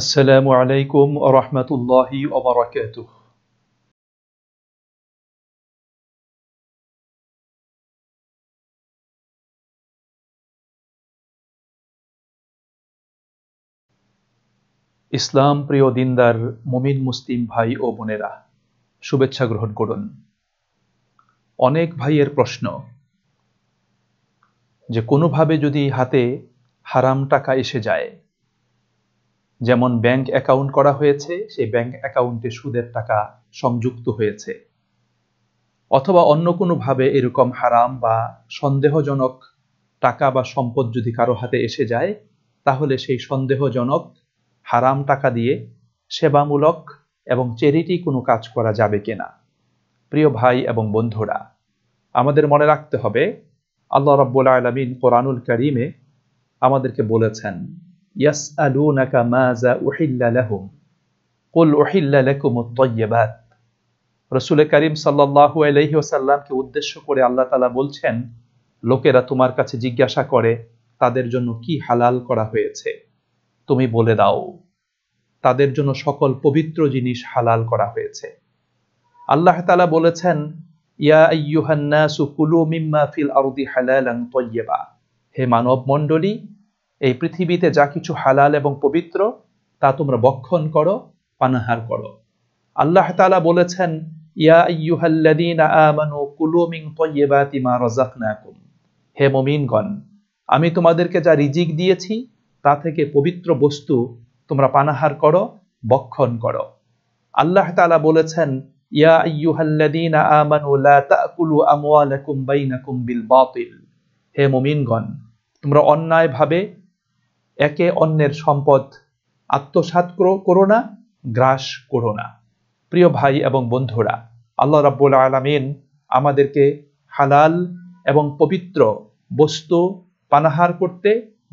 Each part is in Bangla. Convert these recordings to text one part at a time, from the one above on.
আসসালামু আলাইকুম রহমতুল্লাহি ওবরাকাতুহ ইসলাম প্রিয় দিনদার মুমিন মুসলিম ভাই ও বোনেরা শুভেচ্ছা গ্রহণ করুন অনেক ভাইয়ের প্রশ্ন যে কোনোভাবে যদি হাতে হারাম টাকা এসে যায় যেমন ব্যাংক অ্যাকাউন্ট করা হয়েছে সেই ব্যাংক অ্যাকাউন্টে সুদের টাকা সংযুক্ত হয়েছে অথবা অন্য কোনোভাবে এরকম হারাম বা সন্দেহজনক টাকা বা সম্পদ যদি কারো হাতে এসে যায় তাহলে সেই সন্দেহজনক হারাম টাকা দিয়ে সেবামূলক এবং চেরিটি কোনো কাজ করা যাবে কিনা প্রিয় ভাই এবং বন্ধুরা আমাদের মনে রাখতে হবে আল্লাহ রব্বুল আলমিন কোরআনুল করিমে আমাদেরকে বলেছেন يسألونك ماذا أحل لهم قل أحل لكم الطيبات রসুল করিম সাল্লাহ আলহি ওসাল্লামকে উদ্দেশ্য করে আল্লাহ তালা বলছেন লোকেরা তোমার কাছে জিজ্ঞাসা করে তাদের জন্য কি হালাল করা হয়েছে তুমি বলে দাও তাদের জন্য সকল পবিত্র জিনিস হালাল করা হয়েছে আল্লাহ তালা বলেছেন ইয়া আইয়ুহান্নাসু কুলু মিম্মা ফিল আরদি হালালান তাইয়্যিবা হে মানব মণ্ডলী এই পৃথিবীতে যা কিছু হালাল এবং পবিত্র তা তোমরা বক্ষণ করো পানাহার করো আল্লাহ তালা বলেছেন ইয়া কুলু হে মমিনগণ আমি তোমাদেরকে যা রিজিক দিয়েছি তা থেকে পবিত্র বস্তু তোমরা পানাহার করো বক্ষণ করো আল্লাহ তালা বলেছেন ইয়া হে মমিনগণ তোমরা অন্যায়ভাবে একে অন্যের সম্পদ আত্মসাত করো না গ্রাস করো না প্রিয় ভাই এবং বন্ধুরা আল্লাহ রাব্বুল আলমিন আমাদেরকে হালাল এবং পবিত্র বস্তু পানাহার করতে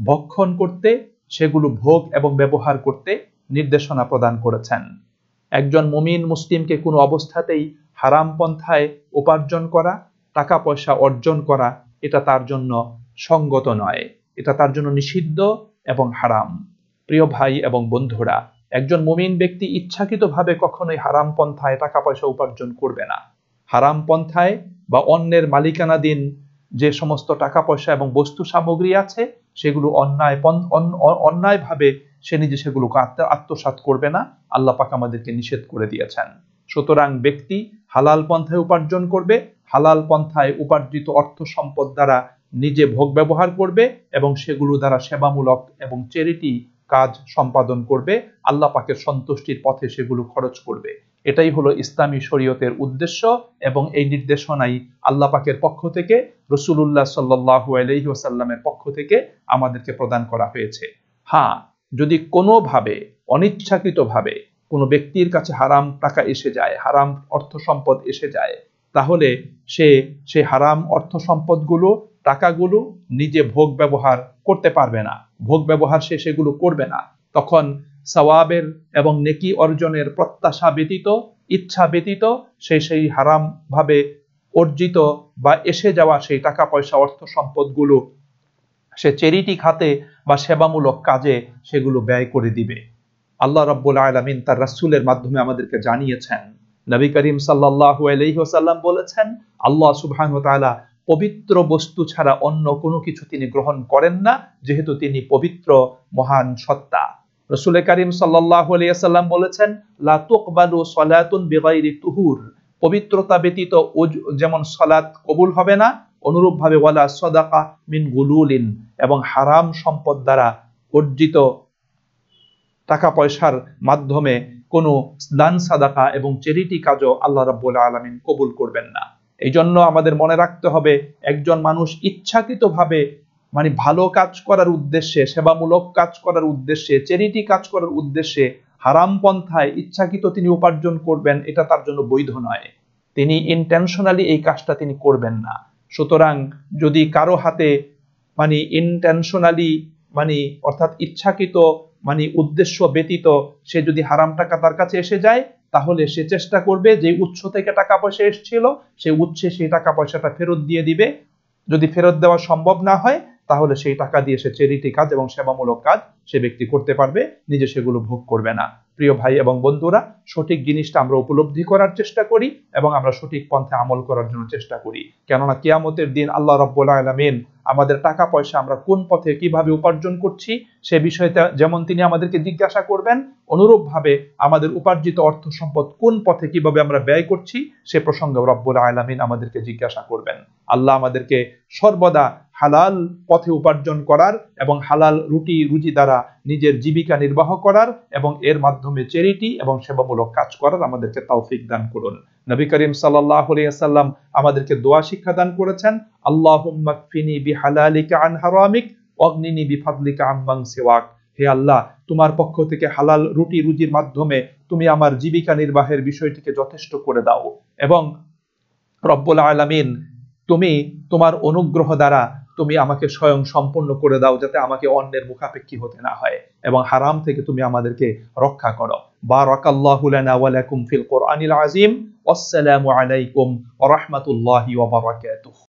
ভক্ষণ করতে সেগুলো ভোগ এবং ব্যবহার করতে নির্দেশনা প্রদান করেছেন একজন মুমিন মুসলিমকে কোনো অবস্থাতেই হারাম পন্থায় উপার্জন করা টাকা পয়সা অর্জন করা এটা তার জন্য সঙ্গত নয় এটা তার জন্য নিষিদ্ধ এবং হারাম প্রিয় ভাই এবং বন্ধুরা একজন মুমিন ব্যক্তি ইচ্ছাকৃতভাবে কখনোই হারাম পন্থায় টাকা পয়সা উপার্জন করবে না হারাম পন্থায় বা অন্যের মালিকানাধীন যে সমস্ত টাকা পয়সা এবং বস্তু সামগ্রী আছে সেগুলো অন্যায় অন্যায়ভাবে সে নিজে সেগুলোকে আত্মসাত করবে না আল্লাহ পাক আমাদেরকে নিষেধ করে দিয়েছেন সুতরাং ব্যক্তি হালাল পন্থায় উপার্জন করবে হালাল পন্থায় উপার্জিত অর্থ সম্পদ দ্বারা নিজে ভোগ ব্যবহার করবে এবং সেগুলো দ্বারা সেবামূলক এবং চেরিটি কাজ সম্পাদন করবে আল্লাহ পাকের সন্তুষ্টির পথে সেগুলো খরচ করবে এটাই হলো ইসলামী শরীয়তের উদ্দেশ্য এবং এই নির্দেশনাই আল্লাহ পাকের পক্ষ থেকে রসুলুল্লাহ সাল্লু আলহিহাসাল্লামের পক্ষ থেকে আমাদেরকে প্রদান করা হয়েছে হ্যাঁ যদি কোনোভাবে অনিচ্ছাকৃতভাবে কোনো ব্যক্তির কাছে হারাম টাকা এসে যায় হারাম অর্থ সম্পদ এসে যায় তাহলে সে সে হারাম অর্থ সম্পদগুলো টাকাগুলো নিজে ভোগ ব্যবহার করতে পারবে না ভোগ ব্যবহার সে সেগুলো করবে না তখন সওয়াবের এবং নেকি অর্জনের প্রত্যাশা ব্যতীত ইচ্ছা ব্যতীত সে সেই হারামভাবে অর্জিত বা এসে যাওয়া সেই টাকা পয়সা অর্থ সম্পদগুলো সে চেরিটি খাতে বা সেবামূলক কাজে সেগুলো ব্যয় করে দিবে আল্লাহ রব্বুল আলমিন তার রাসুলের মাধ্যমে আমাদেরকে জানিয়েছেন নবী করিম সাল্লাহ আলহিহসাল্লাম বলেছেন আল্লাহ সুবাহ পবিত্র বস্তু ছাড়া অন্য কোনো কিছু তিনি গ্রহণ করেন না যেহেতু তিনি পবিত্র মহান সত্তা রসুলে করিম সাল্লাহু আলিয়াল্লাম বলেছেন লাতুকবালু সলাতুন বেগাইরি তুহুর পবিত্রতা ব্যতীত যেমন সলাৎ কবুল হবে না অনুরূপভাবে ওয়ালা সদাকা মিন গুলুলিন এবং হারাম সম্পদ দ্বারা অর্জিত টাকা পয়সার মাধ্যমে কোনো দান সাদাকা এবং চেরিটি কাজও আল্লাহ রাব্বুল আলমিন কবুল করবেন না এই জন্য আমাদের মনে রাখতে হবে একজন মানুষ ইচ্ছাকৃতভাবে মানে ভালো কাজ করার উদ্দেশ্যে সেবামূলক কাজ করার উদ্দেশ্যে চেরিটি কাজ করার উদ্দেশ্যে হারাম পন্থায় ইচ্ছাকৃত তিনি উপার্জন করবেন এটা তার জন্য বৈধ নয় তিনি ইনটেনশনালি এই কাজটা তিনি করবেন না সুতরাং যদি কারো হাতে মানে ইনটেনশনালি মানে অর্থাৎ ইচ্ছাকৃত মানে উদ্দেশ্য ব্যতীত সে যদি হারাম টাকা তার কাছে এসে যায় তাহলে সে চেষ্টা করবে যে উৎস থেকে টাকা পয়সা এসেছিল সে উৎসে সেই টাকা পয়সাটা ফেরত দিয়ে দিবে যদি ফেরত দেওয়া সম্ভব না হয় তাহলে সেই টাকা দিয়ে সে চেরিটি কাজ এবং সেবামূলক কাজ সে ব্যক্তি করতে পারবে নিজে সেগুলো ভোগ করবে না প্রিয় ভাই এবং বন্ধুরা সঠিক জিনিসটা আমরা উপলব্ধি করার চেষ্টা করি এবং আমরা সঠিক পন্থে আমল করার জন্য চেষ্টা করি কেননা কিয়ামতের দিন আল্লাহ রব্বুল আলমিন আমাদের টাকা পয়সা আমরা কোন পথে কিভাবে উপার্জন করছি সে বিষয়ে যেমন তিনি আমাদেরকে জিজ্ঞাসা করবেন অনুরূপভাবে আমাদের উপার্জিত অর্থ সম্পদ কোন পথে কিভাবে আমরা ব্যয় করছি সে প্রসঙ্গে রব্বুল আলামিন আমাদেরকে জিজ্ঞাসা করবেন আল্লাহ আমাদেরকে সর্বদা হালাল পথে উপার্জন করার এবং হালাল রুটি রুজি দ্বারা নিজের জীবিকা নির্বাহ করার এবং এর মাধ্যমে চ্যারিটি এবং সেবামূলক কাজ করার আমাদেরকে তৌফিক দান করুন নবী করিম সাল্লাম আমাদেরকে দোয়া শিক্ষা দান করেছেন আল্লাহ আল্লাহ তোমার পক্ষ থেকে হালাল রুটি রুজির মাধ্যমে তুমি আমার জীবিকা নির্বাহের বিষয়টিকে যথেষ্ট করে দাও এবং রব্বুল আলামিন তুমি তোমার অনুগ্রহ দ্বারা তুমি আমাকে স্বয়ং সম্পন্ন করে দাও যাতে আমাকে অন্যের মুখাপেক্ষী হতে না হয় এবং হারাম থেকে তুমি আমাদেরকে রক্ষা করো বারাকাল্লাহু লানা ওয়া লাকুম ফিল কোরআনিল আজিম আসসালামু আলাইকুম ওয়া রাহমাতুল্লাহি ওয়া বারাকাতুহু